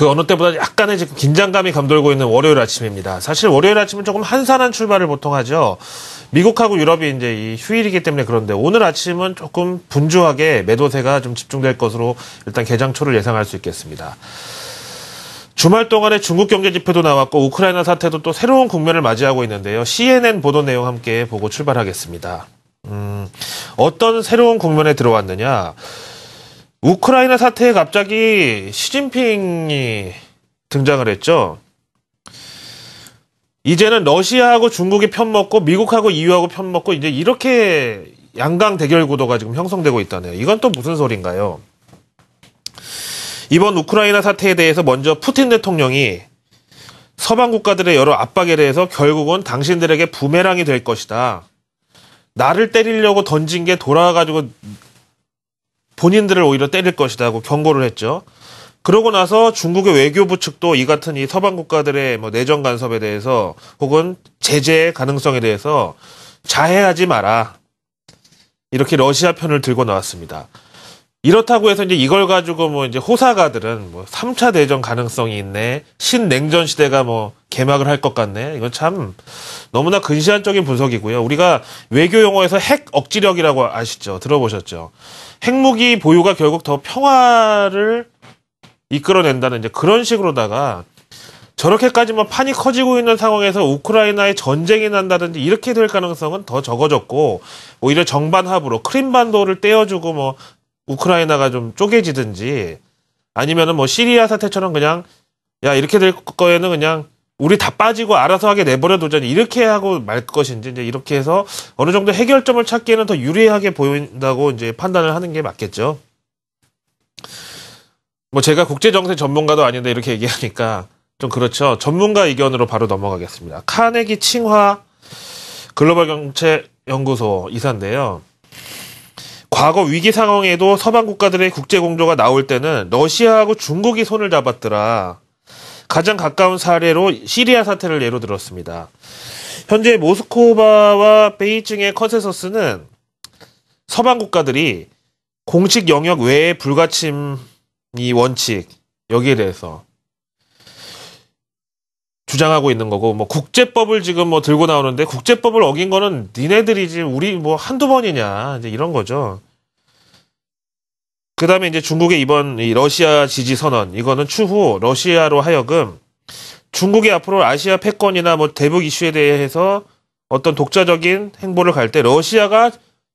그 어느 때보다 약간의 지금 긴장감이 감돌고 있는 월요일 아침입니다. 사실 월요일 아침은 조금 한산한 출발을 보통 하죠. 미국하고 유럽이 이제 이 휴일이기 때문에 그런데 오늘 아침은 조금 분주하게 매도세가 좀 집중될 것으로 일단 개장초를 예상할 수 있겠습니다. 주말 동안에 중국 경제 지표도 나왔고 우크라이나 사태도 또 새로운 국면을 맞이하고 있는데요. CNN 보도 내용 함께 보고 출발하겠습니다. 음, 어떤 새로운 국면에 들어왔느냐? 우크라이나 사태에 갑자기 시진핑이 등장을 했죠. 이제는 러시아하고 중국이 편먹고 미국하고 EU하고 편먹고 이제 이렇게 양강 대결 구도가 지금 형성되고 있다네요. 이건 또 무슨 소리인가요 이번 우크라이나 사태에 대해서 먼저 푸틴 대통령이 서방 국가들의 여러 압박에 대해서 결국은 당신들에게 부메랑이 될 것이다. 나를 때리려고 던진 게 돌아와가지고 본인들을 오히려 때릴 것이다고 경고를 했죠. 그러고 나서 중국의 외교부 측도 이 같은 이 서방 국가들의 뭐 내정 간섭에 대해서 혹은 제재 가능성에 대해서 자해하지 마라. 이렇게 러시아 편을 들고 나왔습니다. 이렇다고 해서 이제 이걸 가지고 뭐 이제 호사가들은 뭐 3차 대전 가능성이 있네. 신냉전 시대가 뭐 개막을 할 것 같네. 이건 참 너무나 근시안적인 분석이고요. 우리가 외교 용어에서 핵 억지력이라고 아시죠? 들어보셨죠? 핵무기 보유가 결국 더 평화를 이끌어낸다는 이제 그런 식으로다가 저렇게까지만 뭐 판이 커지고 있는 상황에서 우크라이나에 전쟁이 난다든지 이렇게 될 가능성은 더 적어졌고 오히려 정반합으로 크림반도를 떼어주고 뭐 우크라이나가 좀 쪼개지든지 아니면은 뭐 시리아 사태처럼 그냥 야 이렇게 될 거에는 그냥 우리 다 빠지고 알아서 하게 내버려 두자니 이렇게 하고 말 것인지 이제 이렇게 해서 어느 정도 해결점을 찾기에는 더 유리하게 보인다고 이제 판단을 하는 게 맞겠죠. 뭐 제가 국제 정세 전문가도 아닌데 이렇게 얘기하니까 좀 그렇죠. 전문가 의견으로 바로 넘어가겠습니다. 카네기 칭화 글로벌 경제 연구소 이사인데요. 과거 위기 상황에도 서방 국가들의 국제 공조가 나올 때는 러시아하고 중국이 손을 잡았더라. 가장 가까운 사례로 시리아 사태를 예로 들었습니다. 현재 모스코바와 베이징의 컨센서스는 서방 국가들이 공식 영역 외의 불가침이 원칙 여기에 대해서 주장하고 있는 거고 뭐 국제법을 지금 뭐 들고 나오는데 국제법을 어긴 거는 니네들이지 우리 뭐 한두 번이냐 이제 이런 거죠. 그 다음에 이제 중국의 이번 러시아 지지 선언, 이거는 추후 러시아로 하여금 중국이 앞으로 아시아 패권이나 뭐 대북 이슈에 대해서 어떤 독자적인 행보를 갈 때 러시아가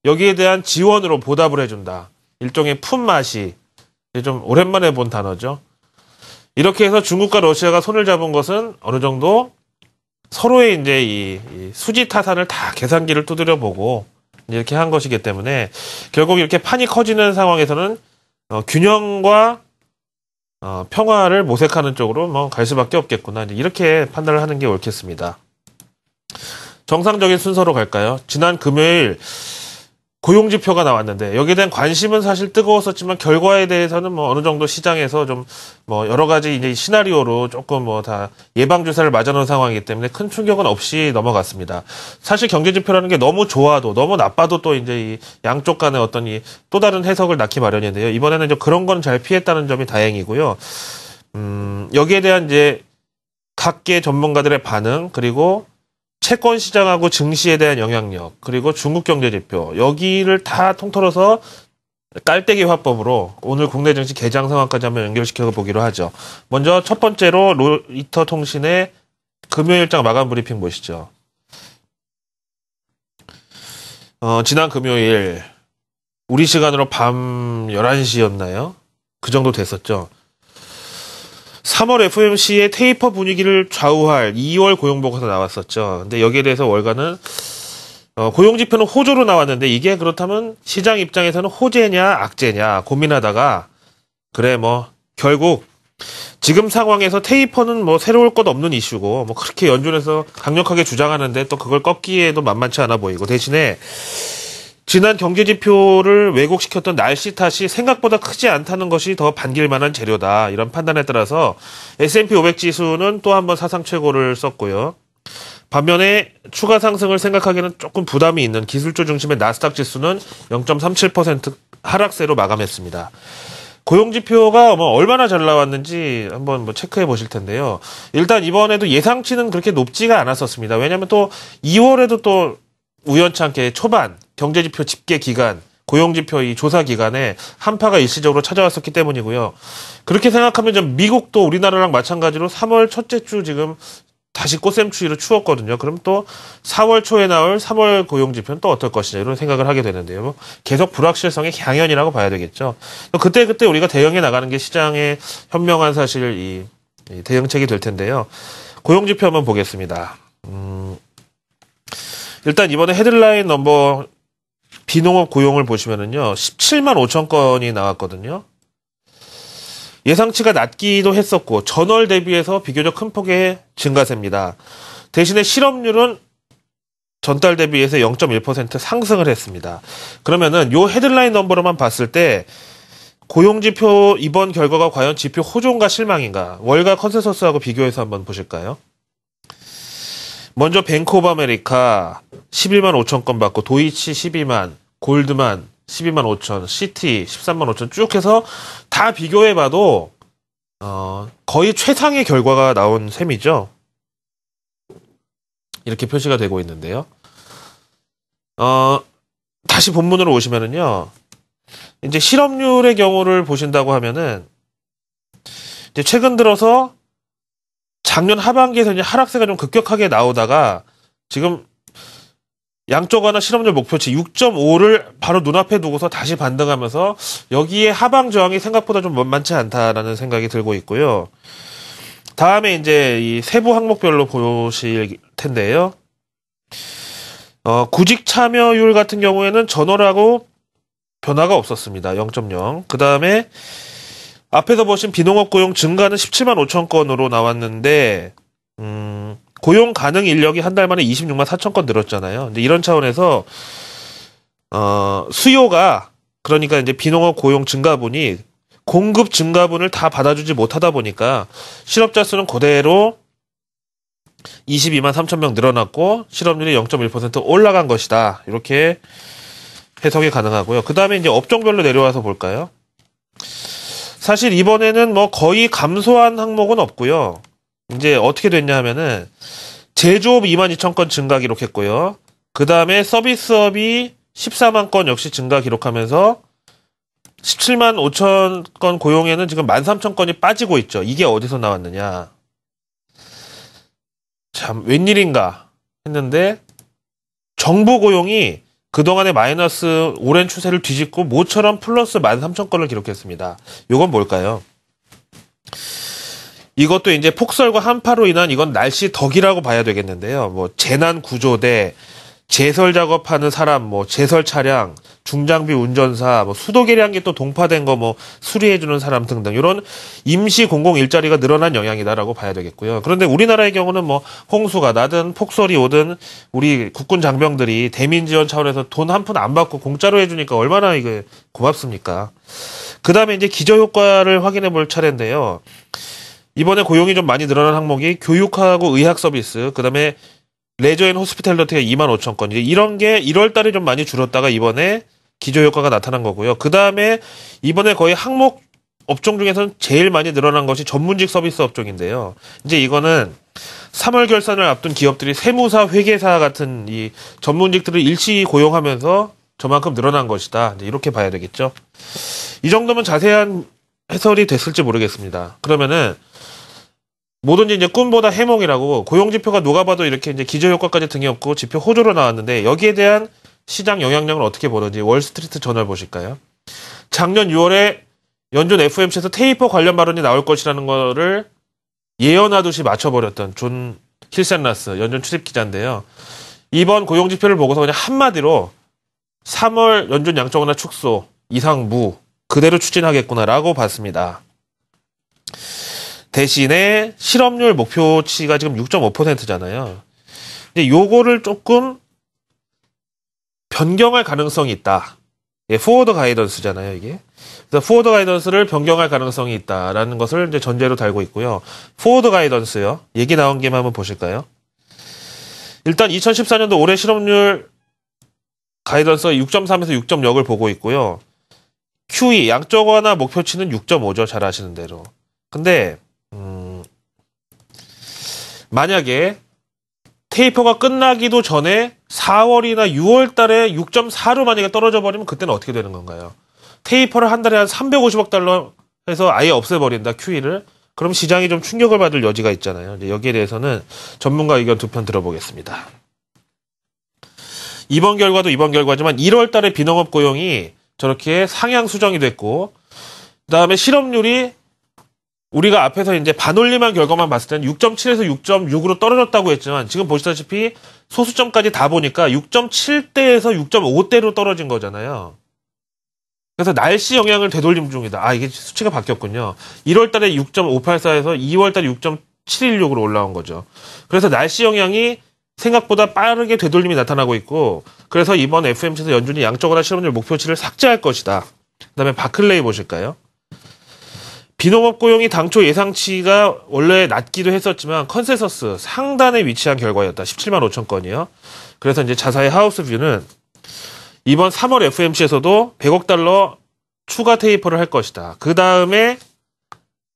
여기에 대한 지원으로 보답을 해준다. 일종의 품맛이 좀 오랜만에 본 단어죠. 이렇게 해서 중국과 러시아가 손을 잡은 것은 어느 정도 서로의 이제 이, 이 수지 타산을 다 계산기를 두드려 보고 이렇게 한 것이기 때문에 결국 이렇게 판이 커지는 상황에서는 어, 균형과 어, 평화를 모색하는 쪽으로 뭐 갈 수밖에 없겠구나 이렇게 판단을 하는 게 옳겠습니다. 정상적인 순서로 갈까요? 지난 금요일 고용지표가 나왔는데 여기에 대한 관심은 사실 뜨거웠었지만 결과에 대해서는 뭐 어느 정도 시장에서 좀 뭐 여러 가지 이제 시나리오로 조금 뭐 다 예방 주사를 맞아놓은 상황이기 때문에 큰 충격은 없이 넘어갔습니다. 사실 경제 지표라는 게 너무 좋아도 너무 나빠도 또 이제 이 양쪽 간의 어떤 이 또 다른 해석을 낳기 마련인데요. 이번에는 이제 그런 건 잘 피했다는 점이 다행이고요. 음 여기에 대한 이제 각계 전문가들의 반응 그리고 채권 시장하고 증시에 대한 영향력, 그리고 중국 경제 지표, 여기를 다 통틀어서 깔때기 화법으로 오늘 국내 증시 개장 상황까지 한번 연결시켜 보기로 하죠. 먼저 첫 번째로 로이터 통신의 금요일장 마감 브리핑 보시죠. 어, 지난 금요일 우리 시간으로 밤 11시였나요? 그 정도 됐었죠. 3월 FMC의 o 테이퍼 분위기를 좌우할 2월 고용보고서 나왔었죠. 근데 여기에 대해서 월가는 어, 고용지표는 호조로 나왔는데 이게 그렇다면 시장 입장에서는 호재냐 악재냐 고민하다가 그래 뭐 결국 지금 상황에서 테이퍼는 뭐 새로울 것 없는 이슈고 뭐 그렇게 연준에서 강력하게 주장하는데 또 그걸 꺾기에도 만만치 않아 보이고 대신에 지난 경제지표를 왜곡시켰던 날씨 탓이 생각보다 크지 않다는 것이 더 반길만한 재료다. 이런 판단에 따라서 S&P 500 지수는 또 한번 사상 최고를 썼고요. 반면에 추가 상승을 생각하기에는 조금 부담이 있는 기술주 중심의 나스닥 지수는 0.37% 하락세로 마감했습니다. 고용지표가 뭐 얼마나 잘 나왔는지 한번 뭐 체크해 보실 텐데요. 일단 이번에도 예상치는 그렇게 높지가 않았었습니다. 왜냐하면 또 2월에도 또 우연찮게 초반 경제지표 집계 기간, 고용지표 이 조사 기간에 한파가 일시적으로 찾아왔었기 때문이고요. 그렇게 생각하면 좀 미국도 우리나라랑 마찬가지로 3월 첫째 주 지금 다시 꽃샘추위로 추웠거든요. 그럼 또 4월 초에 나올 3월 고용지표는 또 어떨 것이냐 이런 생각을 하게 되는데요. 뭐 계속 불확실성의 향연이라고 봐야 되겠죠. 그때 그때 우리가 대응해 나가는 게 시장의 현명한 사실 이, 이 대응책이 될 텐데요. 고용지표 한번 보겠습니다. 음, 일단 이번에 헤드라인 넘버 비농업 고용을 보시면은요, 17만 5천 건이 나왔거든요. 예상치가 낮기도 했었고, 전월 대비해서 비교적 큰 폭의 증가세입니다. 대신에 실업률은 전달 대비해서 0.1% 상승을 했습니다. 그러면은 요 헤드라인 넘버로만 봤을 때 고용지표 이번 결과가 과연 지표 호조과 실망인가 월가 컨센서스하고 비교해서 한번 보실까요? 먼저 뱅크 오브 아메리카 11만 5천 건 받고 도이치 12만, 골드만 12만 5천, 시티 13만 5천 쭉 해서 다 비교해봐도 어, 거의 최상의 결과가 나온 셈이죠. 이렇게 표시가 되고 있는데요. 어, 다시 본문으로 오시면은요. 이제 실업률의 경우를 보신다고 하면은 이제 최근 들어서 작년 하반기에서 이제 하락세가 좀 급격하게 나오다가 지금 양쪽 하나 실업률 목표치 6.5를 바로 눈앞에 두고서 다시 반등하면서 여기에 하방 저항이 생각보다 좀 만만치 않다라는 생각이 들고 있고요. 다음에 이제 이 세부 항목별로 보실 텐데요. 어, 구직 참여율 같은 경우에는 전월하고 변화가 없었습니다. 0.0. 그 다음에 앞에서 보신 비농업 고용 증가는 17만 5천 건으로 나왔는데 음, 고용 가능 인력이 한 달 만에 26만 4천 건 늘었잖아요. 근데 이런 차원에서 어, 수요가 그러니까 이제 비농업 고용 증가분이 공급 증가분을 다 받아주지 못하다 보니까 실업자 수는 그대로 22만 3천 명 늘어났고 실업률이 0.1% 올라간 것이다. 이렇게 해석이 가능하고요. 그 다음에 이제 업종별로 내려와서 볼까요? 사실 이번에는 뭐 거의 감소한 항목은 없고요. 이제 어떻게 됐냐 하면은 제조업 22,000건 증가 기록했고요. 그 다음에 서비스업이 14만 건 역시 증가 기록하면서 17만 5천 건 고용에는 지금 13,000건이 빠지고 있죠. 이게 어디서 나왔느냐. 참 웬일인가 했는데 정부 고용이 그동안의 마이너스 오랜 추세를 뒤집고 모처럼 플러스 13,000건을 기록했습니다. 이건 뭘까요? 이것도 이제 폭설과 한파로 인한 이건 날씨 덕이라고 봐야 되겠는데요. 뭐 재난 구조대, 제설 작업하는 사람, 뭐 제설 차량, 중장비 운전사, 뭐 수도 계량기 또 동파된 거 뭐 수리해주는 사람 등등 이런 임시 공공 일자리가 늘어난 영향이다라고 봐야 되겠고요. 그런데 우리나라의 경우는 뭐 홍수가 나든 폭설이 오든 우리 국군 장병들이 대민 지원 차원에서 돈 한 푼 안 받고 공짜로 해주니까 얼마나 이게 고맙습니까? 그 다음에 이제 기저 효과를 확인해 볼 차례인데요. 이번에 고용이 좀 많이 늘어난 항목이 교육하고 의학 서비스, 그 다음에 레저앤 호스피탈리티가 2만 5천 건. 이제 이런 게 1월 달에 좀 많이 줄었다가 이번에 기저 효과가 나타난 거고요. 그 다음에 이번에 거의 항목 업종 중에서는 제일 많이 늘어난 것이 전문직 서비스 업종인데요. 이제 이거는 3월 결산을 앞둔 기업들이 세무사, 회계사 같은 이 전문직들을 일시 고용하면서 저만큼 늘어난 것이다. 이렇게 봐야 되겠죠. 이 정도면 자세한 해설이 됐을지 모르겠습니다. 그러면은 뭐든지 이제 꿈보다 해몽이라고 고용 지표가 누가 봐도 이렇게 이제 기저 효과까지 등이없고 지표 호조로 나왔는데 여기에 대한 시장 영향력을 어떻게 보는지 월스트리트 저널 보실까요? 작년 6월에 연준 f m c 에서 테이퍼 관련 발언이 나올 것이라는 거를 예언하듯이 맞춰버렸던 존 힐샌라스 연준 출입 기자인데요. 이번 고용 지표를 보고서 그냥 한마디로 3월 연준 양적 완화 축소 이상 무 그대로 추진하겠구나라고 봤습니다. 대신에 실업률 목표치가 지금 6.5%잖아요. 이제 요거를 조금 변경할 가능성이 있다. 예, 포워드 가이던스잖아요, 이게. 그래서 포워드 가이던스를 변경할 가능성이 있다라는 것을 이제 전제로 달고 있고요. 포워드 가이던스요. 얘기 나온 김에 한번 보실까요? 일단 2014년도 올해 실업률 가이던스가 6.3에서 6.0을 보고 있고요. QE 양적 완화 목표치는 6.5죠. 잘 아시는 대로. 근데 음, 만약에 테이퍼가 끝나기도 전에 4월이나 6월 달에 6.4로 만약에 떨어져 버리면 그때는 어떻게 되는 건가요? 테이퍼를 한 달에 한 350억 달러 해서 아예 없애버린다, QE를. 그럼 시장이 좀 충격을 받을 여지가 있잖아요. 여기에 대해서는 전문가 의견 두 편 들어보겠습니다. 이번 결과도 이번 결과지만 1월 달에 비농업 고용이 저렇게 상향 수정이 됐고, 그 다음에 실업률이 우리가 앞에서 이제 반올림한 결과만 봤을 때는 6.7에서 6.6으로 떨어졌다고 했지만 지금 보시다시피 소수점까지 다 보니까 6.7대에서 6.5대로 떨어진 거잖아요. 그래서 날씨 영향을 되돌림 중이다. 아, 이게 수치가 바뀌었군요. 1월 달에 6.584에서 2월 달에 6.716으로 올라온 거죠. 그래서 날씨 영향이 생각보다 빠르게 되돌림이 나타나고 있고 그래서 이번 FMC에서 연준이 양적완화 실업률 목표치를 삭제할 것이다. 그다음에 바클레이 보실까요? 비농업 고용이 당초 예상치가 원래 낮기도 했었지만 컨센서스 상단에 위치한 결과였다. 17만 5천 건이요. 그래서 이제 자사의 하우스뷰는 이번 3월 FMC에서도 100억 달러 추가 테이퍼를 할 것이다. 그 다음에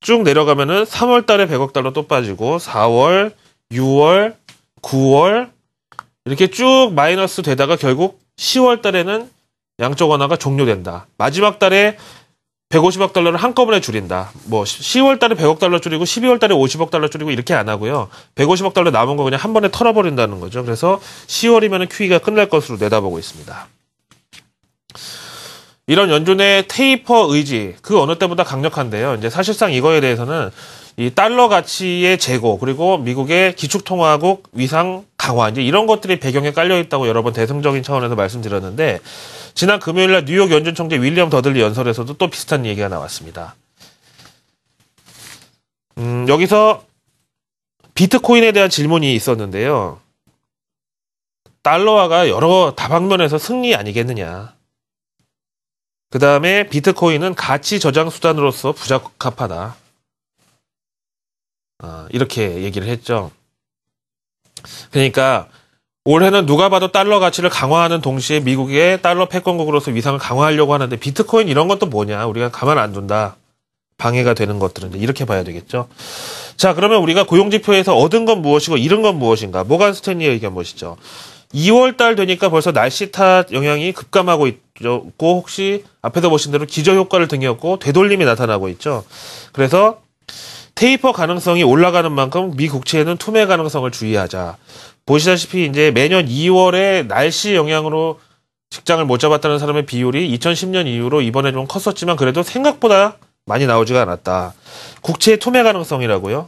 쭉 내려가면은 3월 달에 100억 달러 또 빠지고 4월, 6월, 9월 이렇게 쭉 마이너스 되다가 결국 10월 달에는 양적 완화가 종료된다. 마지막 달에 150억 달러를 한꺼번에 줄인다. 뭐 10월 달에 100억 달러 줄이고 12월 달에 50억 달러 줄이고 이렇게 안 하고요. 150억 달러 남은 거 그냥 한 번에 털어버린다는 거죠. 그래서 10월이면 QE가 끝날 것으로 내다보고 있습니다. 이런 연준의 테이퍼 의지 그 어느 때보다 강력한데요. 이제 사실상 이거에 대해서는 이 달러 가치의 제고 그리고 미국의 기축통화국 위상 강화 이제 이런 것들이 배경에 깔려 있다고 여러 번 대승적인 차원에서 말씀드렸는데 지난 금요일 날 뉴욕 연준 총재 윌리엄 더들리 연설에서도 또 비슷한 얘기가 나왔습니다. 음, 여기서 비트코인에 대한 질문이 있었는데요. 달러화가 여러 다방면에서 승리 아니겠느냐. 그 다음에 비트코인은 가치 저장 수단으로서 부적합하다. 어, 이렇게 얘기를 했죠. 그러니까 올해는 누가 봐도 달러 가치를 강화하는 동시에 미국의 달러 패권국으로서 위상을 강화하려고 하는데 비트코인 이런 것도 뭐냐 우리가 가만 안 둔다 방해가 되는 것들은 이렇게 봐야 되겠죠. 자 그러면 우리가 고용지표에서 얻은 건 무엇이고 잃은 건 무엇인가 모간 스탠리의 의견 보시죠. 2월 달 되니까 벌써 날씨 탓 영향이 급감하고 있고 혹시 앞에서 보신 대로 기저 효과를 등이었고 되돌림이 나타나고 있죠. 그래서 테이퍼 가능성이 올라가는 만큼 미 국채는 에 투매 가능성을 주의하자. 보시다시피 이제 매년 2월에 날씨 영향으로 직장을 못 잡았다는 사람의 비율이 2010년 이후로 이번에 좀 컸었지만 그래도 생각보다 많이 나오지가 않았다. 국채 투매 가능성이라고요.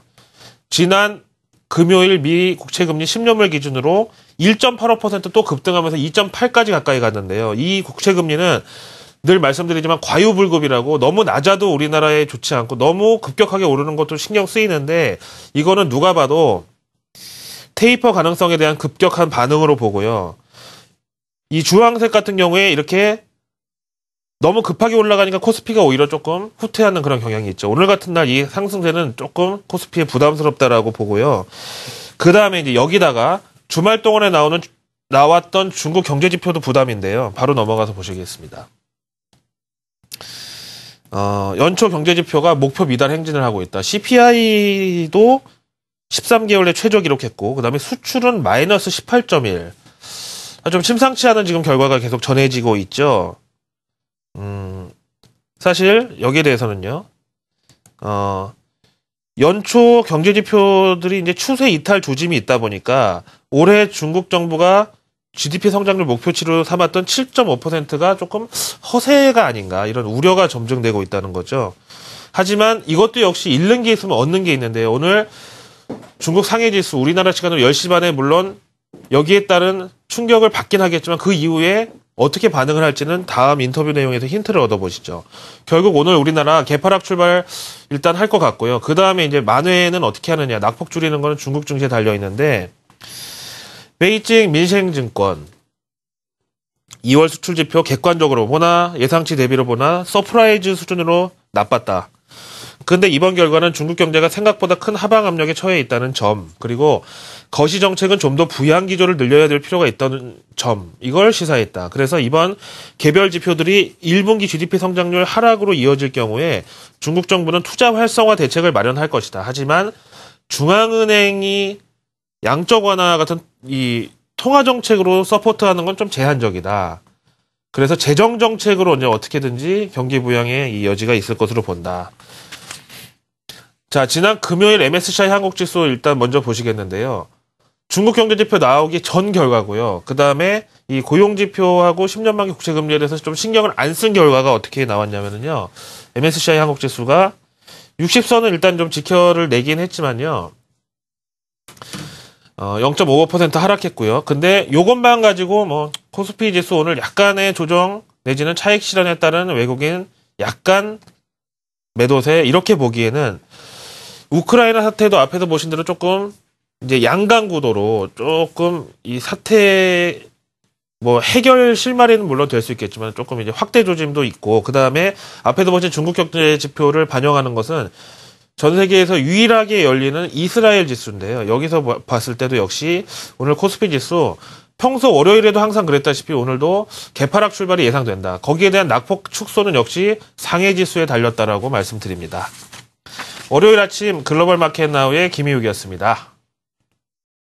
지난 금요일 미 국채 금리 10년물 기준으로 1.85%또 급등하면서 2.8까지 가까이 갔는데요. 이 국채 금리는 늘 말씀드리지만 과유불급이라고 너무 낮아도 우리나라에 좋지 않고 너무 급격하게 오르는 것도 신경 쓰이는데 이거는 누가 봐도 테이퍼 가능성에 대한 급격한 반응으로 보고요. 이 주황색 같은 경우에 이렇게 너무 급하게 올라가니까 코스피가 오히려 조금 후퇴하는 그런 경향이 있죠. 오늘 같은 날 이 상승세는 조금 코스피에 부담스럽다라고 보고요. 그 다음에 이제 여기다가 주말 동안에 나오는 나왔던 중국 경제 지표도 부담인데요. 바로 넘어가서 보시겠습니다. 어, 연초 경제지표가 목표 미달 행진을 하고 있다. CPI도 13개월내 최저 기록했고, 그 다음에 수출은 마이너스 18.1. 아, 좀 심상치 않은 지금 결과가 계속 전해지고 있죠. 음, 사실 여기에 대해서는요, 어, 연초 경제지표들이 이제 추세 이탈 조짐이 있다 보니까 올해 중국 정부가 GDP 성장률 목표치로 삼았던 7.5%가 조금 허세가 아닌가 이런 우려가 점증되고 있다는 거죠. 하지만 이것도 역시 잃는 게 있으면 얻는 게 있는데 요 오늘 중국 상해 지수 우리나라 시간으로 10시 반에 물론 여기에 따른 충격을 받긴 하겠지만 그 이후에 어떻게 반응을 할지는 다음 인터뷰 내용에서 힌트를 얻어보시죠. 결국 오늘 우리나라 개파락 출발 일단 할 것 같고요. 그 다음에 이제 만회는 에 어떻게 하느냐 낙폭 줄이는 거는 중국 증시에 달려 있는데 베이징 민생증권 2월 수출 지표 객관적으로 보나 예상치 대비로 보나 서프라이즈 수준으로 나빴다. 근데 이번 결과는 중국 경제가 생각보다 큰 하방 압력에 처해 있다는 점, 그리고 거시 정책은 좀 더 부양 기조를 늘려야 될 필요가 있다는 점, 이걸 시사했다. 그래서 이번 개별 지표들이 1분기 GDP 성장률 하락으로 이어질 경우에 중국 정부는 투자 활성화 대책을 마련할 것이다. 하지만 중앙은행이 양적 완화 같은 이 통화 정책으로 서포트하는 건 좀 제한적이다. 그래서 재정 정책으로 이제 어떻게든지 경기 부양에 이 여지가 있을 것으로 본다. 자, 지난 금요일 MSCI 한국 지수 일단 먼저 보시겠는데요. 중국 경제 지표 나오기 전 결과고요. 그다음에 이 고용 지표하고 10년 만기 국채 금리에 대해서 좀 신경을 안 쓴 결과가 어떻게 나왔냐면요. MSCI 한국 지수가 60선을 일단 좀 지켜를 내긴 했지만요. 어, 0.55% 하락했고요. 근데 요것만 가지고 뭐 코스피 지수 오늘 약간의 조정 내지는 차익 실현에 따른 외국인 약간 매도세 이렇게 보기에는 우크라이나 사태도 앞에서 보신 대로 조금 이제 양강 구도로 조금 이 사태 뭐 해결 실마리는 물론 될 수 있겠지만 조금 이제 확대 조짐도 있고 그 다음에 앞에도 보신 중국 경제 지표를 반영하는 것은 전 세계에서 유일하게 열리는 이스라엘 지수인데요. 여기서 봤을 때도 역시 오늘 코스피 지수 평소 월요일에도 항상 그랬다시피 오늘도 개파락 출발이 예상된다. 거기에 대한 낙폭 축소는 역시 상해 지수에 달렸다라고 말씀드립니다. 월요일 아침 글로벌 마켓 나우의 김희욱이었습니다.